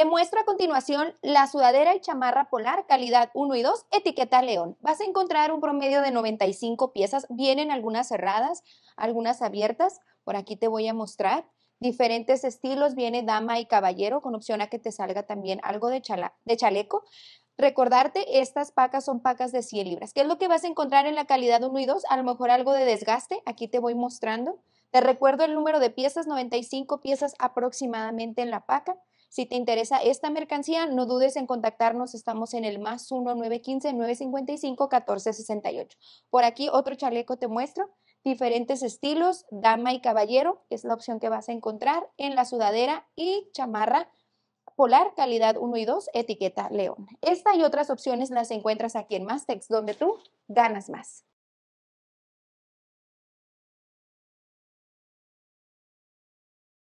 Te muestro a continuación la sudadera y chamarra polar calidad 1 y 2, etiqueta León. Vas a encontrar un promedio de 95 piezas, vienen algunas cerradas, algunas abiertas, por aquí te voy a mostrar. Diferentes estilos, viene dama y caballero, con opción a que te salga también algo de, de chaleco. Recordarte, estas pacas son pacas de 100 libras. ¿Qué es lo que vas a encontrar en la calidad 1 y 2? A lo mejor algo de desgaste, aquí te voy mostrando. Te recuerdo el número de piezas, 95 piezas aproximadamente en la paca. Si te interesa esta mercancía, no dudes en contactarnos. Estamos en el más 1-915-955-1468. Por aquí otro chaleco te muestro. Diferentes estilos, dama y caballero, que es la opción que vas a encontrar en la sudadera y chamarra polar, calidad 1 y 2, etiqueta león. Esta y otras opciones las encuentras aquí en Mastex, donde tú ganas más.